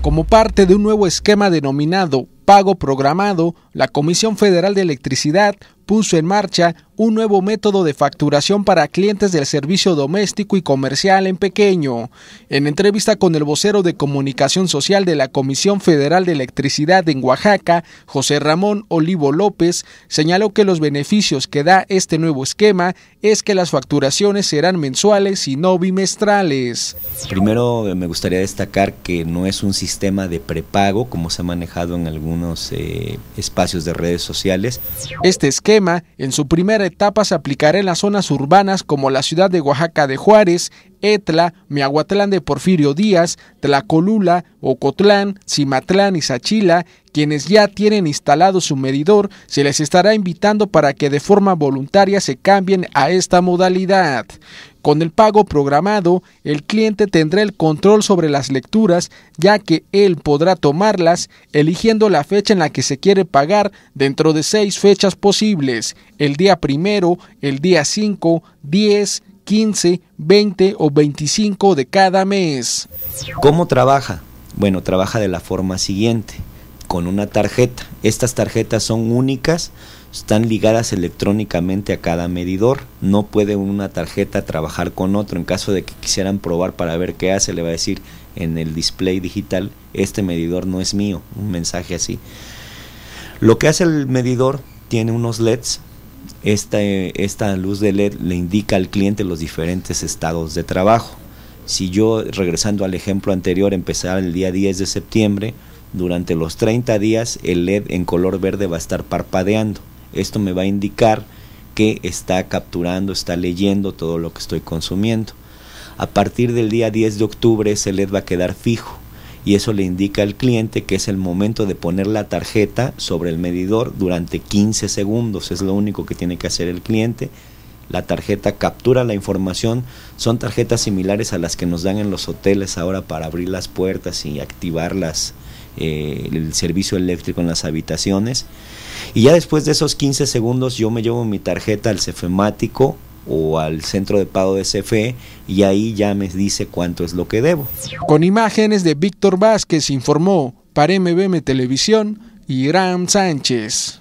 como parte de un nuevo esquema denominado pago programado la Comisión Federal de Electricidad puso en marcha un nuevo método de facturación para clientes del servicio doméstico y comercial en pequeño. En entrevista con el vocero de comunicación social de la Comisión Federal de Electricidad en Oaxaca, José Ramón Olivo López, señaló que los beneficios que da este nuevo esquema es que las facturaciones serán mensuales y no bimestrales. Primero me gustaría destacar que no es un sistema de prepago como se ha manejado en algunos eh, espacios de redes sociales. Este esquema, en su primera etapa, se aplicará en las zonas urbanas como la ciudad de Oaxaca de Juárez, Etla, Miahuatlán de Porfirio Díaz, Tlacolula, Ocotlán, Cimatlán y Sachila, quienes ya tienen instalado su medidor, se les estará invitando para que de forma voluntaria se cambien a esta modalidad. Con el pago programado, el cliente tendrá el control sobre las lecturas, ya que él podrá tomarlas eligiendo la fecha en la que se quiere pagar dentro de seis fechas posibles, el día primero, el día 5, 10, 15, 20 o 25 de cada mes. ¿Cómo trabaja? Bueno, trabaja de la forma siguiente, con una tarjeta. Estas tarjetas son únicas, están ligadas electrónicamente a cada medidor. No puede una tarjeta trabajar con otro. En caso de que quisieran probar para ver qué hace, le va a decir en el display digital, este medidor no es mío, un mensaje así. Lo que hace el medidor tiene unos LEDs esta, luz de LED le indica al cliente los diferentes estados de trabajo. Si yo, regresando al ejemplo anterior, empezaba el día 10 de septiembre, durante los 30 días el LED en color verde va a estar parpadeando. Esto me va a indicar que está capturando, está leyendo todo lo que estoy consumiendo. A partir del día 10 de octubre ese LED va a quedar fijo y eso le indica al cliente que es el momento de poner la tarjeta sobre el medidor durante 15 segundos. Es lo único que tiene que hacer el cliente. La tarjeta captura la información. Son tarjetas similares a las que nos dan en los hoteles ahora para abrir las puertas y activar eh, el servicio eléctrico en las habitaciones. Y ya después de esos 15 segundos yo me llevo mi tarjeta al cefemático o al centro de pago de CFE y ahí ya me dice cuánto es lo que debo. Con imágenes de Víctor Vázquez informó para MBM Televisión y Sánchez.